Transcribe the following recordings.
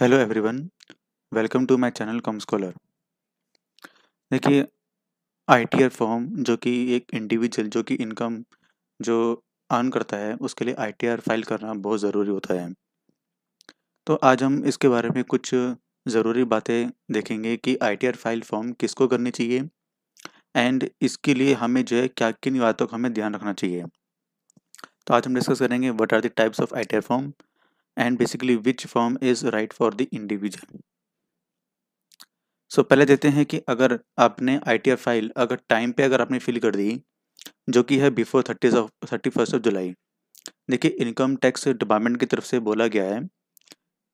hello everyone welcome to my channel com scholar देखिए ITR form जो कि एक इंडिविजुअल जो कि इनकम जो अर्न करता है उसके लिए आईटीआर फाइल करना बहुत ज़रूरी होता है तो आज हम इसके बारे में कुछ ज़रूरी बातें देखेंगे कि आईटीआर फाइल फॉर्म किसको करनी चाहिए एंड इसके लिए हमें जो है क्या किन बातों का हमें ध्यान रखना चाहिए तो आज हम डिस्कस करेंगे what are the types of I T R form and basically which form is right for the individual so पहले देते हैं कि अगर आपने आई फाइल अगर टाइम पे अगर आपने फिल कर दी जो कि है before thirty of thirty first of July देखिए इनकम टैक्स डिपार्टमेंट की तरफ से बोला गया है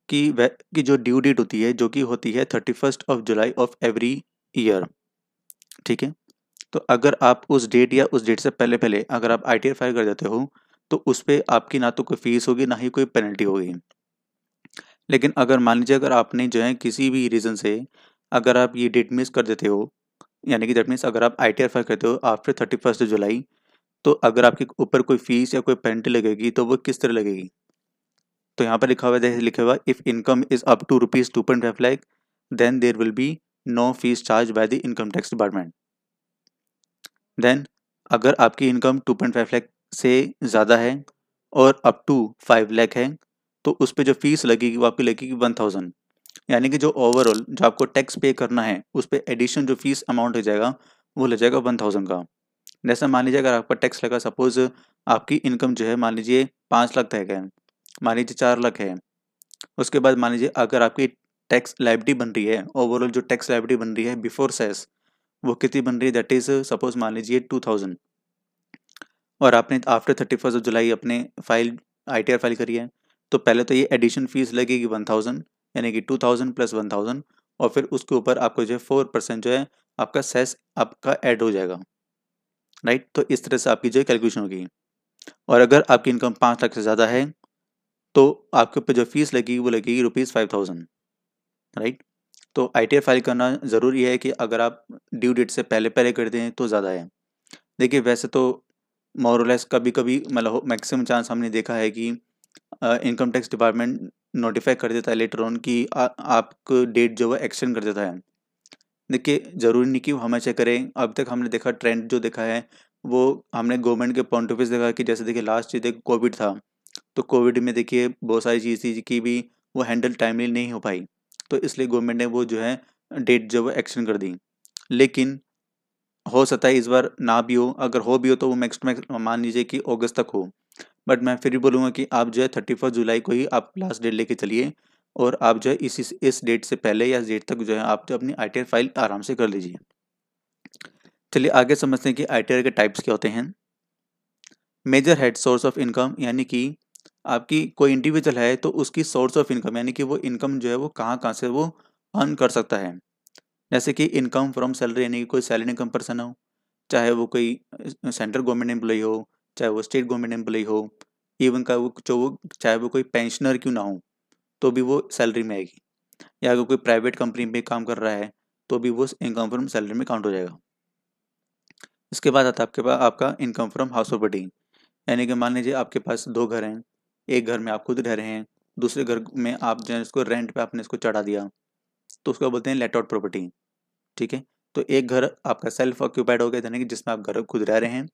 कि वह कि जो ड्यू डेट होती है जो कि होती है thirty first of July of every year ठीक है तो अगर आप उस डेट या उस डेट से पहले पहले अगर आप आई टी फाइल कर देते हो तो उस पर आपकी ना तो कोई फीस होगी ना ही कोई पेनल्टी होगी लेकिन अगर मान लीजिए अगर आपने जो है किसी भी रीज़न से अगर आप ये डेट मिस कर देते हो यानी कि दैट मीन्स अगर आप आई फाइल करते हो आफ्टर थर्टी फर्स्ट जुलाई तो अगर आपके ऊपर कोई फीस या कोई पेनल्टी लगेगी तो वो किस तरह लगेगी तो यहाँ पर लिखा हुआ जैसे लिखा हुआ if income is up to rupees two point five lakh then there will be no fees charge by the income tax department then अगर आपकी income two point five lakh से ज़्यादा है और अप टू फाइव लैख है तो उस पर जो फीस लगेगी वो आपकी लगेगी वन थाउजेंड यानी कि जो ओवरऑल जो आपको टैक्स पे करना है उस पर एडिशन जो फीस अमाउंट हो जाएगा वो लग जाएगा वन थाउजेंड का जैसा मान लीजिए अगर आपका टैक्स लगा सपोज आपकी इनकम जो है मान लीजिए पाँच लाख तक है मान लीजिए चार लाख है उसके बाद मान लीजिए अगर आपकी टैक्स लाइबिलिटी बन रही है ओवरऑल जो टैक्स लाइबिलिटी बन रही है बिफोर सेस e वो कितनी बन रही है दैट इज़ सपोज मान लीजिए टू थाउजेंड और आपने after thirty first of July अपने file I T R file करी है तो पहले तो ये एडिशन फीस लगेगी वन थाउजेंड यानी कि two thousand plus one thousand और फिर उसके ऊपर आपको जो है फोर परसेंट जो है आपका सेस आपका ऐड हो जाएगा राइट तो इस तरह से आपकी जो है कैलकुलेशन होगी और अगर आपकी इनकम पाँच लाख से ज़्यादा है तो आपके ऊपर जो फीस लगेगी वो लगेगी रुपीज़ फाइव थाउजेंड राइट तो आई फाइल करना ज़रूरी है कि अगर आप ड्यू डेट से पहले पहले कर दें तो ज़्यादा है देखिए वैसे तो मोरलेस कभी कभी मतलब मैक्सिमम चांस हमने देखा है कि इनकम टैक्स डिपार्टमेंट नोटिफाई कर देता है लेटर ऑन कि आपको डेट जो है एक्सटेंड कर देता है देखिए ज़रूरी नहीं कि हमेशा करें अब तक हमने देखा ट्रेंड जो देखा है वो हमने गवर्नमेंट के पॉइंट ऑफ व्यू देखा कि जैसे देखिए लास्ट चीज़ देखिए कोविड था तो कोविड में देखिए बहुत सारी चीज़ थी कि भी वो हैंडल टाइमली नहीं हो पाई तो इसलिए गवर्नमेंट ने वो जो है डेट जो है एक्सटेंड कर दी लेकिन हो सकता है इस बार ना भी हो अगर हो भी हो तो वो नेक्स्ट मैक्स मान लीजिए कि अगस्त तक हो बट मैं फिर भी बोलूँगा कि आप जो है थर्टी फर्स्ट जुलाई को ही आप लास्ट डेट लेके चलिए और आप जो है इस इस डेट से पहले या इस डेट तक जो है आप जो अपनी आई फाइल आराम से कर लीजिए चलिए आगे समझते हैं कि आई के टाइप्स क्या होते हैं major head source of income यानी कि आपकी कोई इंडिविजुअल है तो उसकी सोर्स ऑफ इनकम यानी कि वो इनकम जो है वो कहाँ कहाँ से वो अर्न कर सकता है जैसे कि इनकम फ्रॉम सैलरी यानी कि कोई सैलरी इनकम पर्सन हो चाहे वो कोई सेंट्रल गवर्नमेंट एम्प्लॉई हो चाहे वो स्टेट गवर्नमेंट एम्प्लॉई हो इवन का वो वो चाहे वो कोई पेंशनर क्यों ना हो तो भी वो सैलरी में आएगी या अगर कोई प्राइवेट कंपनी में काम कर रहा है तो भी वो इनकम फ्रॉम सैलरी में काउंट हो जाएगा इसके बाद आता है आपके पास आपका इनकम फ्रॉम हाउस प्रॉपर्टी यानी कि मान लीजिए आपके पास दो घर हैं एक घर में आप खुद रह रहे हैं दूसरे घर में आप जो है इसको रेंट पे आपने इसको चढ़ा दिया तो उसको बोलते हैं लेट आउट प्रॉपर्टी ठीक है तो एक घर आपका सेल्फ ऑक्यूपाइड हो गया यानी कि जिसमें आप घर खुद रह रहे हैं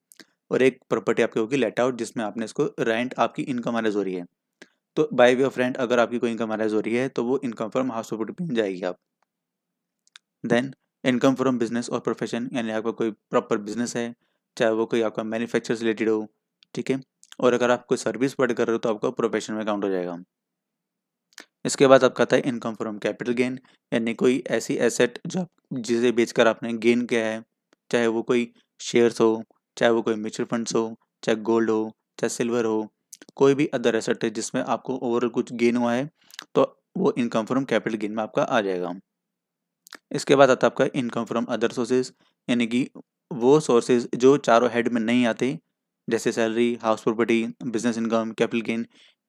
और एक प्रॉपर्टी आपकी होगी लेट आउट जिसमें आपने इसको रेंट आपकी इनकम अरेज हो रही है तो बाय वे ऑफ रेंट अगर आपकी कोई इनकम अरेज हो रही है तो वो इनकम फ्रॉम हाउस प्रॉपर्टी बन जाएगी आप देन इनकम फ्रॉम बिजनेस और प्रोफेशन यानी आपका कोई प्रॉपर बिजनेस है चाहे वो कोई आपका मैन्युफैक्चर रिलेटेड हो ठीक है और अगर आप कोई सर्विस प्रोवाइड कर रहे हो तो आपका प्रोफेशन में काउंट हो जाएगा इसके बाद आपका आता है इनकम फ्रॉम कैपिटल गेन यानी कोई ऐसी एसेट जो जिसे बेचकर आपने गेन किया है चाहे वो कोई शेयर्स हो चाहे वो कोई म्यूचुअल फंड्स हो चाहे गोल्ड हो चाहे सिल्वर हो कोई भी अदर एसेट है जिसमें आपको ओवरऑल कुछ गेन हुआ है तो वो इनकम फ्रॉम कैपिटल गेन में आपका आ जाएगा इसके बाद आता है आपका इनकम फ्रॉम अदर सोर्सेज यानी कि वो सोर्सेज जो चारों हेड में नहीं आते जैसे salary house property business income capital gain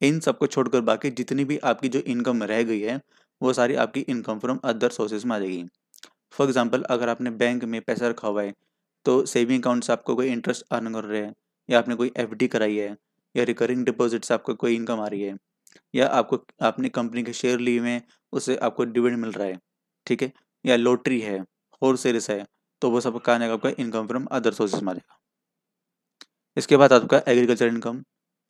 इन सबको छोड़कर बाकी जितनी भी आपकी जो इनकम रह गई है वो सारी आपकी इनकम फ्रॉम अदर सोर्सेज में आ जाएगी फॉर एग्जाम्पल अगर आपने बैंक में पैसा रखा हुआ है तो सेविंग अकाउंट से आपको कोई इंटरेस्ट अर्न कर रहे हैं या आपने कोई एफ कराई है या रिकरिंग डिपॉजिट से आपको कोई इनकम आ रही है या आपको आपने कंपनी के शेयर लिए हुए उससे आपको डिविडेंड मिल रहा है ठीक है या लॉटरी है और सेल्स है तो वो सब कहा जाएगा आपका इनकम फ्रॉम अदर सोर्सेज में आ जाएगा इसके बाद आपका एग्रीकल्चर इनकम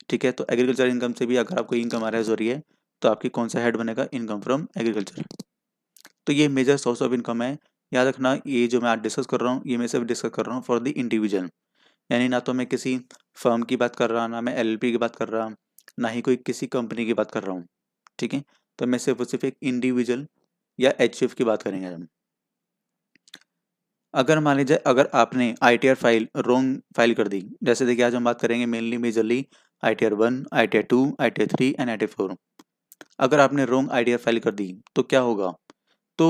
ठीक है तो एग्रीकल्चर इनकम से भी अगर आपको इनकम आ रहा है सॉरी है तो आपकी कौन सा हेड बनेगा इनकम फ्रॉम एग्रीकल्चर तो ये मेजर सोर्स ऑफ इनकम है याद रखना ये जो मैं आज डिस्कस कर रहा हूँ ये मैं सिर्फ डिस्कस कर रहा हूँ फॉर द इंडिविजुअल यानी ना तो मैं किसी फर्म की बात कर रहा ना मैं एल की बात कर रहा ना ही कोई किसी कंपनी की बात कर रहा हूँ ठीक है तो मैं सिर्फ सिर्फ एक इंडिविजुअल या एच की बात करेंगे हम अगर मान लीजिए अगर आपने आई फाइल रोंग फाइल कर दी जैसे देखिए आज हम बात करेंगे mainly majorly I T R one I T R two I T R three and I T four अगर आपने wrong I T R file कर दी तो क्या होगा तो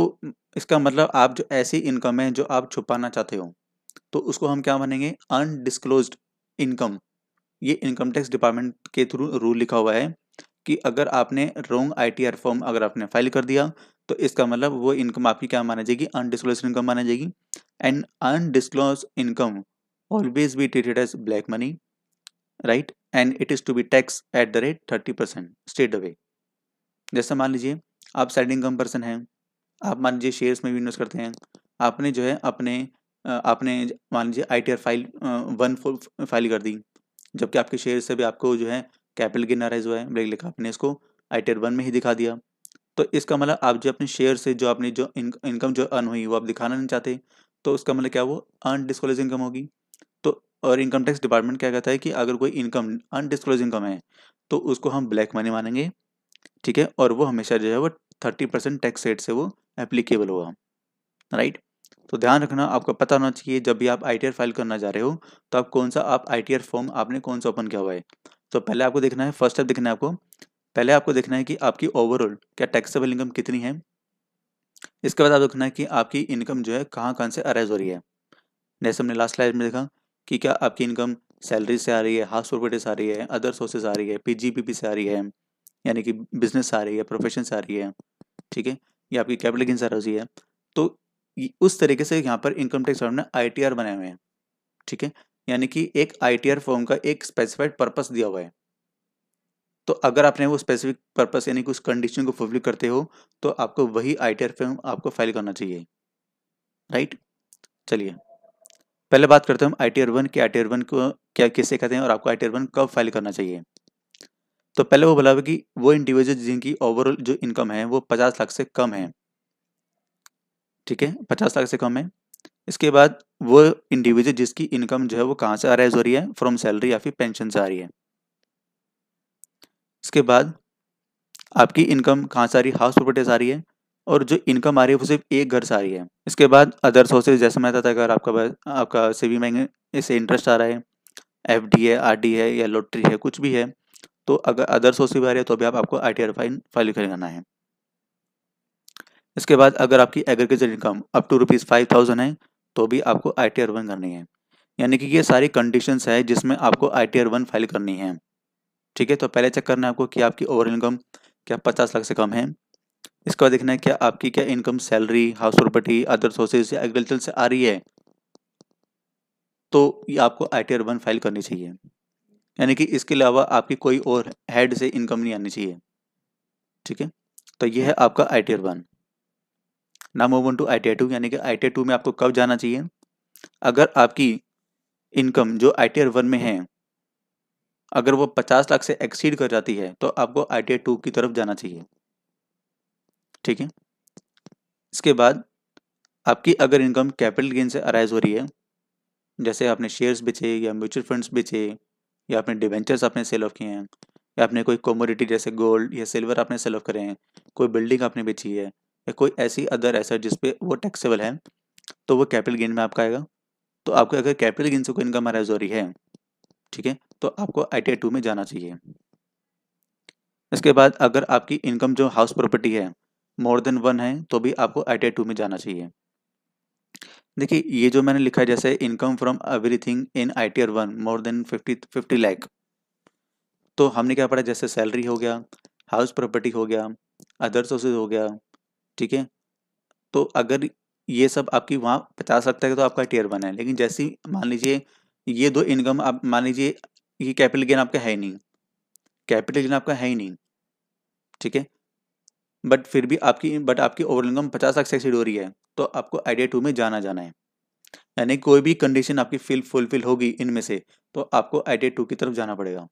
इसका मतलब आप जो ऐसी इनकम है जो आप छुपाना चाहते हो तो उसको हम क्या मानेंगे अनडिसक्लोज इनकम ये इनकम टैक्स डिपार्टमेंट के थ्रू रूल लिखा हुआ है कि अगर आपने wrong I T R form अगर आपने फाइल कर दिया तो इसका मतलब वो इनकम आपकी क्या माना जाएगी अनडिस्कलोज इनकम माना जाएगी and undisclose income always be treated as black money right and it is to be tax at the rate thirty percent straightaway जैसे मान लीजिए आप साइड इनकम पर्सन हैं आप मान लीजिए शेयर्स में भी इन्वेस्ट करते हैं आपने जो है अपने आपने मान लीजिए I file one four file कर दी जबकि आपके शेयर से भी आपको जो है कैपिटल गेन नाराइज हुआ है ब्रेक लिखा आपने इसको आई वन में ही दिखा दिया तो इसका मतलब आप जो अपने शेयर से जो अपनी जो इनकम जो अर्न हुई वो आप दिखाना नहीं चाहते तो उसका मतलब क्या वो अनडिस्कलोज इनकम होगी तो और इनकम टैक्स डिपार्टमेंट क्या कहता है कि अगर कोई इनकम अनडिस्कलोज इनकम है तो उसको हम ब्लैक मनी मानेंगे ठीक है और वो हमेशा जो है वो थर्टी परसेंट टैक्स रेट से वो एप्लीकेबल होगा राइट तो ध्यान रखना आपको पता होना चाहिए जब भी आप आई फाइल करना जा रहे हो तो आप कौन सा आप आई फॉर्म आपने कौन सा ओपन किया हुआ है तो पहले आपको देखना है फर्स्ट स्टेप देखना है आपको पहले आपको देखना है कि आपकी ओवरऑल क्या टैक्सेबल इनकम कितनी है इसके बाद आप देखना है कि आपकी इनकम जो है कहाँ कहाँ से अराइज हो रही है जैसे हमने लास्ट स्लाइड में देखा कि क्या आपकी इनकम सैलरी से आ रही है हाउस प्रॉपर्टी से आ रही है अदर सोर्सेज आ रही है पी से आ रही है यानी कि बिजनेस से आ रही है प्रोफेशन से आ रही है ठीक है या आपकी कैपिटल गेन से आ रही है तो उस तरीके से यहाँ पर इनकम टैक्स ने आई बनाए हुए हैं ठीक है यानी कि एक आई फॉर्म का एक स्पेसिफाइड पर्पज दिया हुआ है तो अगर आपने वो स्पेसिफिक पर्पस यानी कि उस कंडीशन को फुलफिल करते हो तो आपको वही आई टी आपको फाइल करना चाहिए राइट चलिए पहले बात करते हैं हम आई टी आर वन की आई टी आर वन को क्या किसे कहते हैं और आपको आई टी आर वन कब फाइल करना चाहिए तो पहले वो बोला कि वो इंडिविजुअल जिनकी ओवरऑल जो इनकम है वो पचास लाख से कम है ठीक है पचास लाख से कम है इसके बाद वो इंडिविजुअल जिसकी इनकम जो है वो कहाँ से आ रहा है फ्रॉम सैलरी या फिर पेंशन से आ रही है इसके बाद आपकी इनकम कहाँ से आ रही हाउस प्रॉपर्टी से आ रही है और जो इनकम आ रही है वो सिर्फ एक घर से आ रही है इसके बाद अदर सोर्सेज जैसे मैं बताता अगर आपका आपका सेविंग बैंक इससे इंटरेस्ट आ रहा है एफ डी है आर डी है या लॉटरी है कुछ भी है तो अगर अदर सोर्स भी आ रही है तो अभी आप आपको I T R fine file करना है इसके बाद अगर आपकी agriculture income up to rupees five thousand है तो भी आपको आई टी आर वन करनी है यानी कि ये सारी कंडीशंस है जिसमें आपको I T R one file करनी है ठीक है तो पहले चेक करना है आपको कि आपकी ओवरऑल इनकम क्या पचास लाख से कम है इसके बाद देखना है क्या आपकी क्या income salary house property other sources या एग्रीकल्चर से आ रही है तो ये आपको I T R one file करनी चाहिए यानी कि इसके अलावा आपकी कोई और हेड से इनकम नहीं आनी चाहिए ठीक है तो ये है आपका आई टी आर वन नाम ओवन two I T I two यानी कि आई टी आई टू में आपको कब जाना चाहिए अगर आपकी इनकम जो आई टी आर वन में है अगर वो पचास लाख से एक्सीड कर जाती है तो आपको आई टी टू की तरफ जाना चाहिए ठीक है इसके बाद आपकी अगर इनकम कैपिटल गेन से अराइज हो रही है जैसे आपने शेयर्स बेचे या म्यूचुअल फंड्स बेचे या आपने डिवेंचर्स आपने सेल ऑफ किए हैं या आपने कोई कॉमोडिटी जैसे गोल्ड या सिल्वर आपने सेल ऑफ करे हैं कोई बिल्डिंग आपने बेची है या कोई ऐसी अदर एसेट जिसपे वो टैक्सेबल है तो वो कैपिटल गेन में आपका आएगा तो आपको अगर कैपिटल गेन से कोई इनकम अराइज हो रही है ठीक है तो आपको आई टी में जाना चाहिए इसके बाद अगर आपकी इनकम जो हाउस प्रॉपर्टी है मोर देन वन है तो भी आपको आई टी में जाना चाहिए देखिए ये जो मैंने लिखा है जैसे income from everything in I T R one more than fifty fifty lakh तो हमने क्या पढ़ा जैसे सैलरी हो गया हाउस प्रॉपर्टी हो गया अदर सोर्सेज हो गया ठीक है तो अगर ये सब आपकी वहाँ पचास लाख तक है तो आपका टीयर वन है लेकिन जैसी मान लीजिए ये दो इनकम आप मान लीजिए ये कैपिटल गेन आपका है ही नहीं कैपिटल गेन आपका है ही नहीं ठीक है बट फिर भी आपकी बट आपकी ओवरऑल इनकम पचास लाख से एक्सीड हो रही है तो आपको आइडिया टू में जाना जाना है यानी कोई भी कंडीशन आपकी फिल फुलफिल होगी इनमें से तो आपको आइडिया टू की तरफ जाना पड़ेगा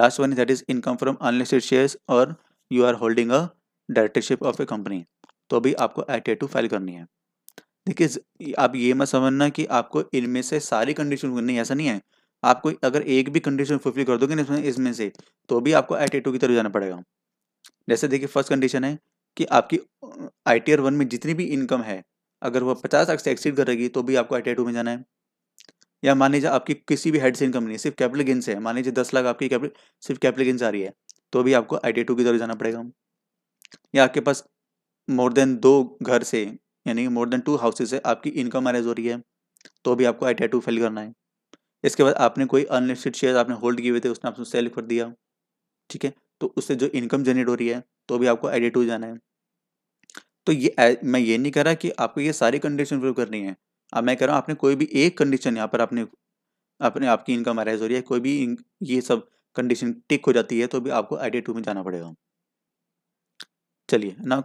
last one that is income from unlisted shares और you are holding a directorship of a company तो अभी आपको आइडिया टू फाइल करनी है देखिए आप ये मत समझना कि आपको इनमें से सारी कंडीशन करनी ऐसा नहीं है आपको अगर एक भी कंडीशन फुलफिल कर दोगे ना इसमें से तो भी आपको आई टी टू की तरफ जाना पड़ेगा जैसे देखिए फर्स्ट कंडीशन है कि आपकी आई टी आर वन में जितनी भी इनकम है अगर वह पचास लाख से एक्सीड करेगी तो भी आपको आई टी टू में जाना है या मान लीजिए आपकी किसी भी हेड से इनकम नहीं सिर्फ कैपिटल गेंस है मान लीजिए दस लाख आपकी कैपिटल सिर्फ कैपिटल गेंस आ रही है तो भी आपको आई टी टू की तरफ जाना पड़ेगा या आपके पास मोर देन दो घर से यानी मोर देन टू हाउसेज से आपकी इनकम अरेज हो रही है तो भी आपको आई टी टू फिल करना है इसके बाद आपने कोई अनलिस्टेड शेयर आपने होल्ड किए हुए थे उसने आपने सेल कर दिया ठीक है तो उससे जो इनकम जनरेट हो रही है तो भी आपको एडिट हो जाना है तो ये मैं ये नहीं कह रहा कि आपको ये सारी कंडीशन फिल करनी है अब मैं कह रहा हूँ आपने कोई भी एक कंडीशन यहाँ पर आपने अपने आपकी इनकम अराइज हो रही है कोई भी ये सब कंडीशन टिक हो जाती है तो भी आपको आई टू में जाना पड़ेगा चलिए ना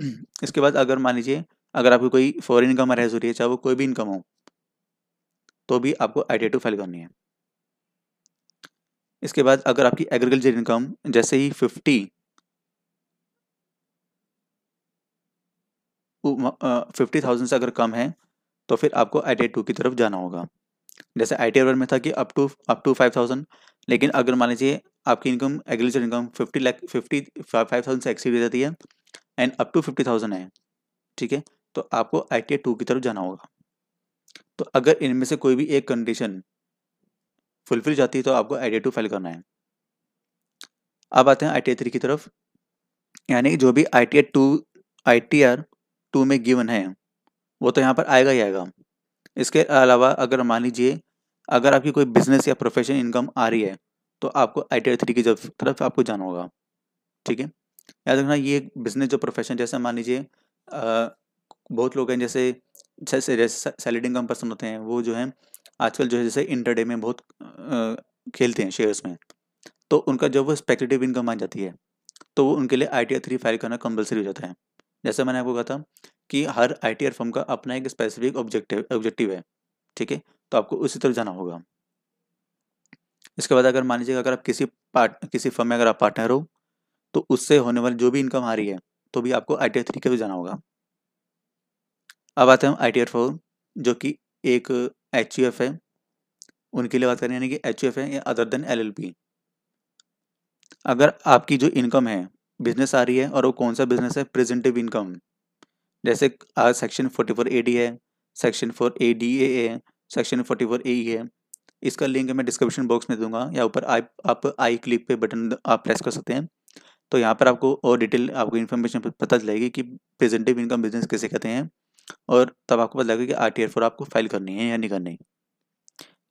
इसके बाद अगर मान लीजिए अगर आपको कोई फॉरेन इनकम अराइज हो रही है चाहे वो कोई भी इनकम हो तो भी आपको आई टू फाइल करनी है इसके बाद अगर आपकी एग्रीकल्चर इनकम जैसे ही फिफ्टी फिफ्टी थाउजेंड से अगर कम है तो फिर आपको आई टी टू की तरफ जाना होगा जैसे आई टी में था कि up to up to five thousand लेकिन अगर मान लीजिए आपकी income agriculture income fifty lakh fifty five thousand से एक्सीड हो जाती है and up to fifty thousand है ठीक है तो आपको आई टी टू की तरफ जाना होगा तो अगर इनमें से कोई भी एक कंडीशन फुलफिल जाती है तो आपको आई डी टू फाइल करना है अब आते हैं आई टी थ्री की तरफ यानी जो भी I T R two I T R two में गिवन है वो तो यहाँ पर आएगा ही आएगा इसके अलावा अगर मान लीजिए अगर आपकी कोई बिजनेस या प्रोफेशन इनकम आ रही है तो आपको आई टी थ्री की तरफ आपको जाना होगा ठीक है याद रखना ये बिजनेस जो प्रोफेशन जैसे मान लीजिए बहुत लोग हैं जैसे जैसे जैसे सैलरी इनकम पर्सन होते हैं वो जो है आजकल जो है जैसे इंटरडे में बहुत खेलते हैं शेयर्स में तो उनका जब वो स्पेक्टिव इनकम आ जाती है तो वो उनके लिए I T R three file करना कंपलसरी हो जाता है जैसे मैंने आपको कहा था कि हर आई टी आर फर्म का अपना एक स्पेसिफिक ऑब्जेक्टिव ऑब्जेक्टिव है ठीक है तो आपको उसी तरफ जाना होगा इसके बाद अगर मान लीजिएगा अगर आप किसी पार्ट किसी फर्म में अगर आप पार्टनर हो तो उससे होने वाली जो भी इनकम आ रही है तो भी आपको आई टी आर थ्री के भी जाना होगा अब आते हैं हम आई टी आर फोर जो कि एक एच यू एफ है उनके लिए बात करें यानी कि एच यू एफ है या other than L L P अगर आपकी जो इनकम है बिजनेस आ रही है और वो कौन सा बिजनेस है प्रेजेंटिव इनकम जैसे आज section forty four A D है section four A D A है सेक्शन फोर्टी फोर ए है इसका लिंक मैं डिस्क्रिप्शन बॉक्स में दूंगा या ऊपर आई आप आई क्लिक पे बटन आप प्रेस कर सकते हैं तो यहाँ पर आपको और डिटेल आपको इन्फॉर्मेशन पता चलेगी कि प्रेजेंटिव इनकम बिजनेस कैसे कहते हैं और तब आपको पता लगेगा कि आर टी आर फोर आपको फाइल करनी है या नहीं करनी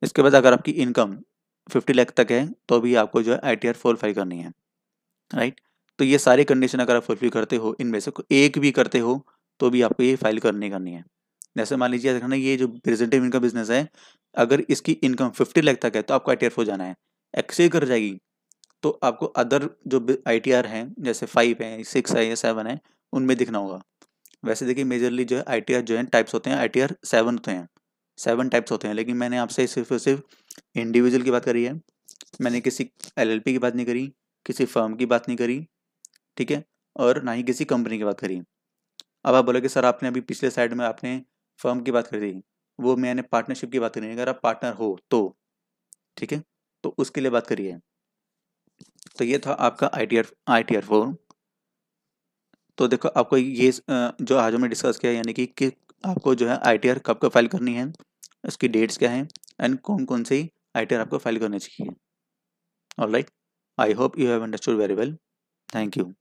इसके बाद अगर आपकी इनकम फिफ्टी लाख तक है तो भी आपको जो है I T R four file करनी है राइट तो ये सारी कंडीशन अगर आप फुलफिल करते हो इनमें से एक भी करते हो तो भी आपको ये फाइल करनी करनी है जैसे मान लीजिए देखना ये जो प्रेजेंटिव इनकम बिजनेस है अगर इसकी इनकम फिफ्टी लाख तक है तो आपको आई टी आर फोर जाना है एक्से कर जाएगी तो आपको अदर जो आई टी आर हैं जैसे फाइव है सिक्स है या सेवन है उनमें दिखना होगा वैसे देखिए मेजरली जो है आई जो है टाइप्स होते हैं आई टी सेवन होते हैं सेवन टाइप्स होते हैं लेकिन मैंने आपसे सिर्फ और सिर्फ इंडिविजुअल की बात करी है मैंने किसी एलएलपी की बात नहीं करी किसी फर्म की बात नहीं करी ठीक है और ना ही किसी कंपनी की बात करी अब आप बोलोगे सर आपने अभी पिछले साइड में आपने फर्म की बात करी वो मैंने पार्टनरशिप की बात करी अगर आप पार्टनर हो तो ठीक है तो उसके लिए बात करिए तो ये था आपका I T R I T R four तो देखो आपको ये जो आज हमने डिस्कस किया यानी कि, कि आपको जो है आई कब कब फाइल करनी है उसकी डेट्स क्या है एंड कौन कौन सी आई आपको फाइल करनी चाहिए all right I hope you have understood very well thank you